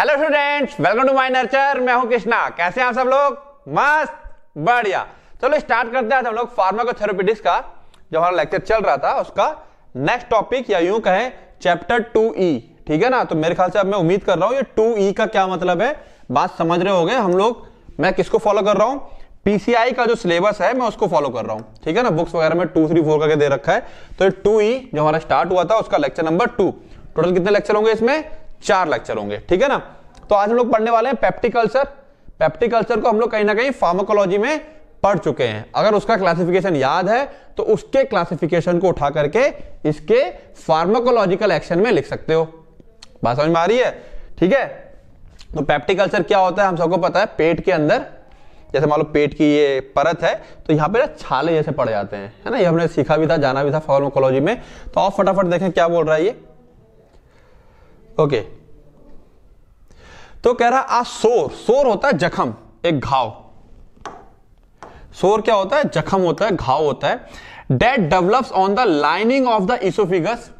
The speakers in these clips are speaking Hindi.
Hello students welcome to my nurture मैं हूं कृष्णा कैसे हैं आप सब लोग मस्त बढ़िया चलो स्टार्ट करते हैं हम लोग फार्माकोथेरापेटिक्स का जो हमारा लेक्चर चल रहा था उसका नेक्स्ट टॉपिक या यूं कहें चैप्टर टू ई ठीक है ना तो मेरे ख्याल से अब मैं उम्मीद कर रहा हूं ये टू ई e का क्या मतलब है बात समझ रहे होगे हम लोग मैं किसको फॉलो कर रहा हूँ पीसीआई का जो सिलेबस है मैं उसको फॉलो कर रहा हूँ ठीक है ना बुक्स वगैरह में टू थ्री फोर करके दे रखा है तो टू ई e जो हमारा स्टार्ट हुआ था उसका लेक्चर नंबर टू टोटल कितने लेक्चर होंगे इसमें चार लेक्चर होंगे ठीक है ना तो आज हम लोग पढ़ने वाले हैं पेप्टिक कल्चर को हम लोग कहीं ना कहीं फार्माकोलॉजी में पढ़ चुके हैं अगर उसका क्लासिफिकेशन याद है तो उसके क्लासिफिकेशन को उठा करके इसके फार्माकोलॉजिकल एक्शन में लिख सकते हो बात समझ में आ रही है ठीक है तो पेप्टिक क्या होता है हम सबको पता है पेट के अंदर जैसे मान लो पेट की ये परत है तो यहाँ पे छाले जैसे पड़ जाते हैं है ना ये हमने सीखा भी था जाना भी था फार्माकोलॉजी में तो आप फटाफट देखें क्या बोल रहा है ये ओके तो कह रहा आ सोर सोर होता है जखम एक घाव सोर क्या होता है जखम होता है घाव होता है that develops on the lining of the oesophagus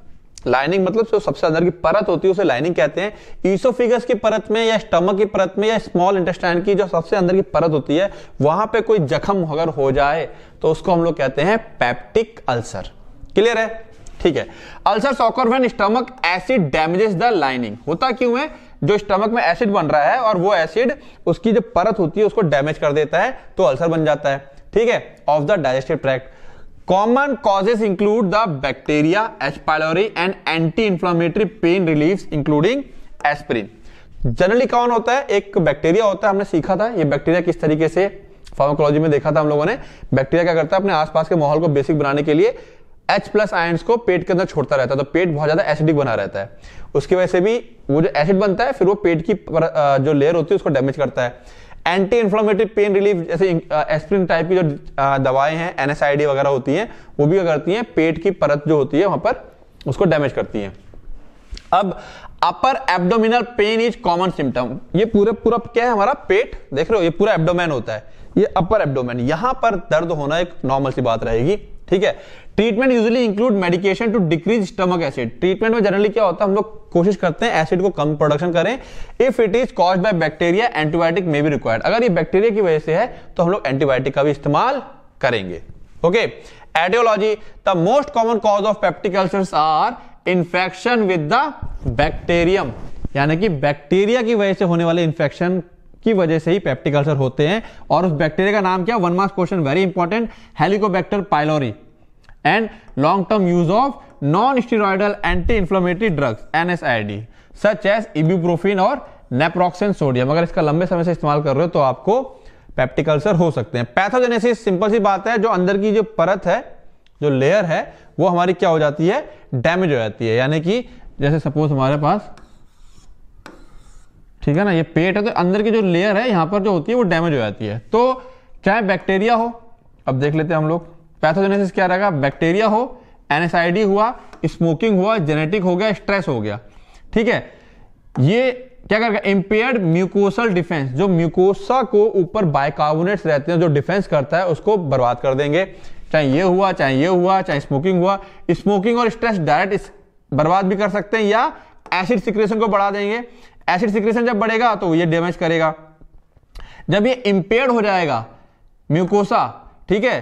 lining मतलब जो सबसे अंदर की परत होती है उसे लाइनिंग कहते हैं ईसोफिगस की परत में या स्टमक की परत में या स्मॉल इंटेस्टाइन की जो सबसे अंदर की परत होती है वहां पे कोई जखम अगर हो जाए तो उसको हम लोग कहते हैं पैप्टिक अल्सर क्लियर है ठीक है अल्सर सॉकर when stomach acid damages the lining होता क्यों है जो स्टमक में एसिड बन रहा है और वो एसिड उसकी जो परत होती है उसको डैमेज कर देता है तो अल्सर बन जाता है ठीक है of the digestive tract common causes include the bacteria H pylori and anti inflammatory pain relief including aspirin generally कौन होता है एक बैक्टीरिया होता है हमने सीखा था ये बैक्टीरिया किस तरीके से फार्माकोलॉजी में देखा था हम लोगों ने बैक्टीरिया क्या करता है अपने आसपास के माहौल को बेसिक बनाने के लिए एच प्लस आय को पेट के अंदर छोड़ता रहता है तो पेट बहुत ज्यादा एसिडिक बना रहता है उसकी वजह से भी वो जो एसिड बनता है फिर वो पेट की जो लेयर होती है उसको डैमेज करता है एंटी इन्फ्लामेटरी पेन रिलीफ जैसे एस्प्रिन टाइप की जो दवाएं हैं एनएसआईडी वगैरह होती हैं वो भी क्या करती हैं पेट की परत जो होती है वहां पर उसको डैमेज करती हैं अब upper abdominal pain is common symptom ये पूरा पूरा क्या है हमारा पेट देख रहे हो ये पूरा एब्डोमेन होता है ये अपर एब्डोमेन यहां पर दर्द होना एक नॉर्मल सी बात रहेगी ठीक है treatment usually include medication to decrease stomach acid treatment में जनरली क्या होता है हम लोग कोशिश करते हैं एसिड को कम प्रोडक्शन करें if it is cause by bacteria antibiotic में भी रिक्वायर्ड अगर ये बैक्टीरिया की वजह से है तो हम लोग एंटीबायोटिक का भी इस्तेमाल करेंगे okay aetiology the most common cause of peptic ulcers are infection with the bacterium यानी कि बैक्टीरिया की वजह से होने वाले इन्फेक्शन की वजह से ही पेप्टिक अल्सर होते हैं और उस बैक्टीरिया का नाम क्या one marks question very important Helicobacter pylori and long term use of non steroidal anti inflammatory drugs NSAID such as ibuprofen और नेप्रोक्सिन सोडियम अगर इसका लंबे समय से इस्तेमाल कर रहे हो तो आपको पेप्टिक अल्सर हो सकते हैं पैथोजेनेसिस सिंपल सी बात है जो अंदर की जो परत है जो लेयर है वो हमारी क्या हो जाती है डैमेज हो जाती है यानी कि जैसे सपोज हमारे पास ठीक है ना ये पेट है तो अंदर की जो लेयर है यहाँ पर जो होती है वो डैमेज हो जाती है तो चाहे बैक्टीरिया हो अब देख लेते हैं हम लोग पैथोजेनेसिस क्या रहेगा बैक्टीरिया हो एनएसआईडी हुआ स्मोकिंग हुआ जेनेटिक हो गया स्ट्रेस हो गया ठीक है ये क्या करेगा इम्पेयर्ड म्यूकोसल डिफेंस जो म्यूकोसा को ऊपर बाइकार्बोनेट्स रहते हैं जो डिफेंस करता है उसको बर्बाद कर देंगे चाहे ये हुआ चाहे ये हुआ चाहे स्मोकिंग हुआ स्मोकिंग और स्ट्रेस डायरेक्ट बर्बाद भी कर सकते हैं या एसिड सिक्रेशन को बढ़ा देंगे एसिड सिक्रेशन जब बढ़ेगा तो ये डैमेज करेगा जब ये इम्पेयर हो जाएगा म्यूकोसा ठीक है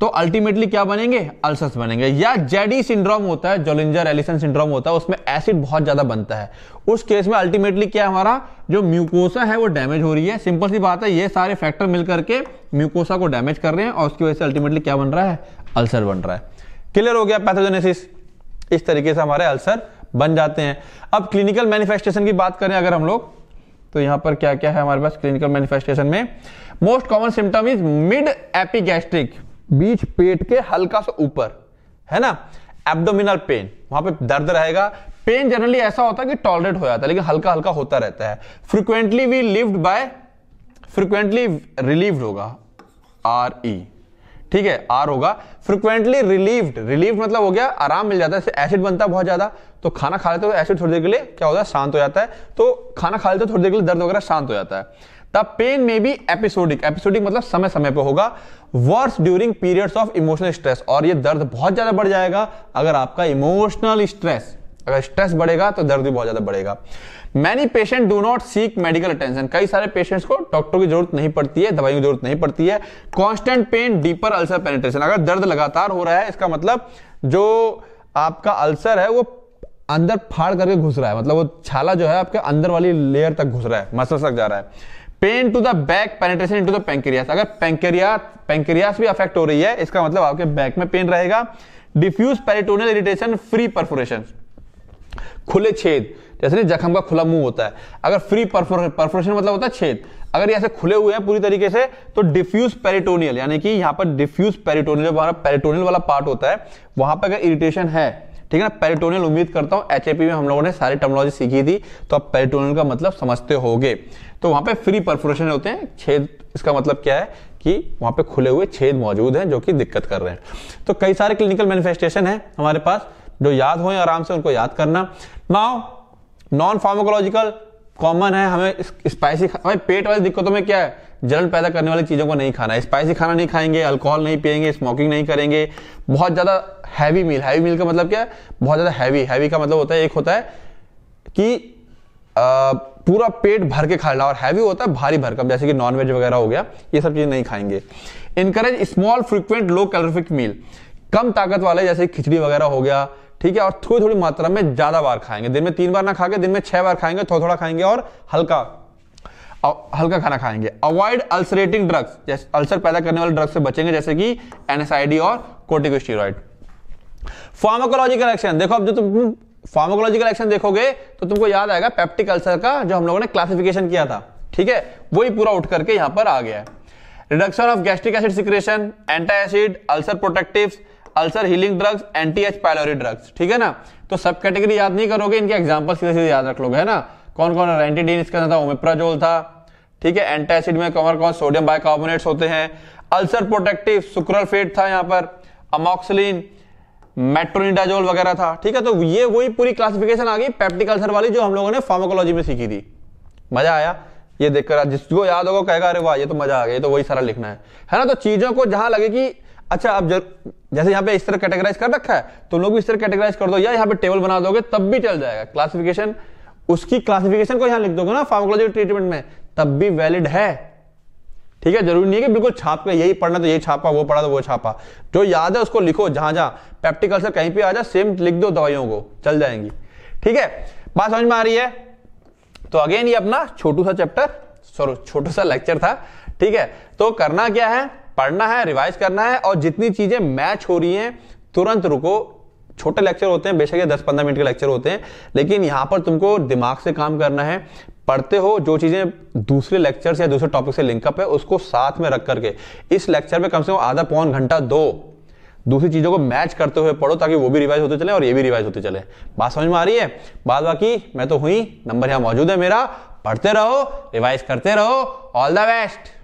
तो अल्टीमेटली क्या बनेंगे अल्सर्स बनेंगे या जेडी सिंड्रोम होता है जोलिंजर एलिसन सिंड्रोम होता है उसमें एसिड बहुत ज्यादा बनता है उस केस में अल्टीमेटली क्या हमारा जो म्यूकोसा है वो डैमेज हो रही है सिंपल सी बात है ये सारे फैक्टर मिलकर के म्यूकोसा को डैमेज कर रहे हैं और उसकी वजह से अल्टीमेटली क्या बन रहा है अल्सर बन रहा है क्लियर हो गया पैथोजेनेसिस इस तरीके से हमारे अल्सर बन जाते हैं अब क्लिनिकल मैनिफेस्टेशन की बात करें अगर हम लोग तो यहां पर क्या क्या है हमारे पास क्लिनिकल मैनिफेस्टेशन में most common symptom is mid epigastric बीच पेट के हल्का सा ऊपर है ना एब्डोमिनल पेन वहां पे दर्द रहेगा पेन जनरली ऐसा होता है कि टॉलरेट हो जाता है लेकिन हल्का हल्का होता रहता है frequently we lived by frequently relieved होगा आर ई e। ठीक है आर होगा फ्रिक्वेंटली रिलीव्ड रिलीव मतलब हो गया आराम मिल जाता है एसिड बनता है बहुत ज्यादा तो खाना खा लेते हो एसिड तो थोड़ी देर के लिए क्या होता है शांत हो जाता है तो खाना खा लेते हो थोड़ी देर के लिए दर्द वगैरह शांत हो जाता है पेन में भी एपिसोडिक एपिसोडिक मतलब समय समय पर होगा worse during periods of emotional stress और ये दर्द बहुत ज्यादा बढ़ जाएगा अगर आपका इमोशनल स्ट्रेस अगर स्ट्रेस बढ़ेगा तो दर्द भी बहुत ज्यादा बढ़ेगा many patient do not seek medical attention कई सारे पेशेंट्स को डॉक्टर की जरूरत नहीं पड़ती है दवाइयों की जरूरत नहीं पड़ती है constant pain deeper ulcer penetration अगर दर्द लगातार हो रहा है इसका मतलब जो आपका अल्सर है वो अंदर फाड़ करके घुस रहा है मतलब वो छाला जो है आपके अंदर वाली लेयर तक घुस रहा है मसल तक जा रहा है pain to the back penetration in the pancreas अगर पेंक्रिया पेंक्रियास भी अफेक्ट हो रही है इसका मतलब आपके बैक में पेन रहेगा diffuse peritoneal irritation free perforation खुले छेद जैसे नहीं जख्म का खुला मुंह होता है अगर फ्री परफोरेशन मतलब होता है छेद अगर ये ऐसे खुले हुए हैं पूरी तरीके से तो डिफ्यूज पेरिटोनियल यानी कि यहाँ पर डिफ्यूज पेरिटोनियल जो पेरिटोनियल वाला पार्ट होता है वहां पर अगर इरिटेशन है ठीक है ना पेरिटोनियल उम्मीद करता हूँ एच में हम लोगों ने सारी टर्मोलॉजी सीखी थी तो आप पेरिटोनियल का मतलब समझते हो तो वहां पे फ्री परफोरेशन होते हैं छेद इसका मतलब क्या है कि वहां पे खुले हुए छेद मौजूद हैं जो कि दिक्कत कर रहे हैं तो कई सारे क्लिनिकल मैनिफेस्टेशन है हमारे पास जो याद हो आराम से उनको याद करना नाउ नॉन फार्मोकोलॉजिकल कॉमन है हमें स्पाइसी हमें पेट वाली दिक्कतों में क्या है जलन पैदा करने वाली चीज़ों को नहीं खाना है स्पाइसी खाना नहीं खाएंगे अल्कोहल नहीं पियेंगे स्मोकिंग नहीं करेंगे बहुत ज़्यादा हैवी मील हैवी मील का मतलब क्या है बहुत ज़्यादा हैवी हैवी का मतलब होता है एक होता है कि आ, पूरा पेट भर के खाना और हैवी होता है भारी भरकम जैसे कि नॉनवेज वगैरह हो गया ये सब चीज़ें नहीं खाएंगे encourage small frequent low calorific meal कम ताकत वाले जैसे खिचड़ी वगैरह हो गया ठीक है और थोड़ी थोड़ी मात्रा में ज्यादा बार खाएंगे दिन में तीन बार ना खा दिन में छह बार खाएंगे थोड़ा थोड़ा खाएंगे और हल्का हल्का खाना खाएंगे अवॉइड अल्सरेटिंग ड्रग्स जैसे अल्सर पैदा करने वाले ड्रग्स से बचेंगे जैसे कि एनएसआईडी और कोर्टिकोस्टेरॉइड फार्माकोलॉजिकल एक्शन देखो अब जो तुम फार्माकोलॉजिकल एक्शन देखोगे तो तुमको याद आएगा पेप्टिक अल्सर का जो हम लोगों ने क्लासिफिकेशन किया था ठीक है वही पूरा उठ करके यहां पर आ गया है reduction of gastric acid secretion antacid ulcer protectives ulcer healing drugs anti H pylori drugs ठीक है ना तो सब कैटेगरी याद नहीं करोगे इनके एग्जाम्पल सीधे सीधे याद रख लोगे है ना कौन कौन एंटीडीन इसके अंदर था ओमेप्राजोल था ठीक है एंटासिड में कौन कौन सोडियम बाइकार्बोनेट्स होते हैं अल्सर प्रोटेक्टिव सुक्रल फेट था यहाँ पर अमोक्सिलिन मेट्रोनिडाजोल वगैरह था ठीक है तो ये वही पूरी क्लासिफिकेशन आ गई पेप्टिक अल्सर वाली जो हम लोगों ने फार्माकोलॉजी में सीखी थी मजा आया ये देखकर जिसको याद होगा कहेगा अरे वाह ये तो मजा आ गया ये तो वही सारा लिखना है है ना तो चीजों को जहां लगे कि अच्छा अब जैसे यहाँ पे इस तरह कैटेगराइज कर रखा है तो लोग भी इस तरह कैटेगराइज कर दो या यहाँ पे टेबल बना दोगे तब भी चल जाएगा क्लासिफिकेशन उसकी क्लासिफिकेशन को यहां लिख दोगे ना फार्मोकोलॉजी ट्रीटमेंट में तब भी वैलिड है ठीक है जरूरी नहीं है कि बिल्कुल छाप के यही पढ़ना तो यही छापा वो पढ़ा तो वो छापा जो याद है उसको लिखो जहां जहां पैप्टिकल से कहीं पे आ जाए सेम लिख दो दवाइयों को चल जाएंगी ठीक है बात समझ में आ रही है तो अगेन ये अपना छोटू सा चैप्टर सॉरी छोटू सा लेक्चर था ठीक है तो करना क्या है पढ़ना है रिवाइज करना है और जितनी चीजें मैच हो रही हैं तुरंत रुको छोटे लेक्चर होते हैं बेशक ये दस पंद्रह मिनट के लेक्चर होते हैं लेकिन यहां पर तुमको दिमाग से काम करना है पढ़ते हो जो चीज़ें दूसरे लेक्चर से या दूसरे टॉपिक से लिंकअप है उसको साथ में रख करके इस लेक्चर में कम से कम आधा पौन घंटा दो दूसरी चीज़ों को मैच करते हुए पढ़ो ताकि वो भी रिवाइज होते चले और ये भी रिवाइज होते चले बात समझ में आ रही है बाद बाकी मैं तो हुई नंबर यहाँ मौजूद है मेरा पढ़ते रहो रिवाइज करते रहो ऑल द बेस्ट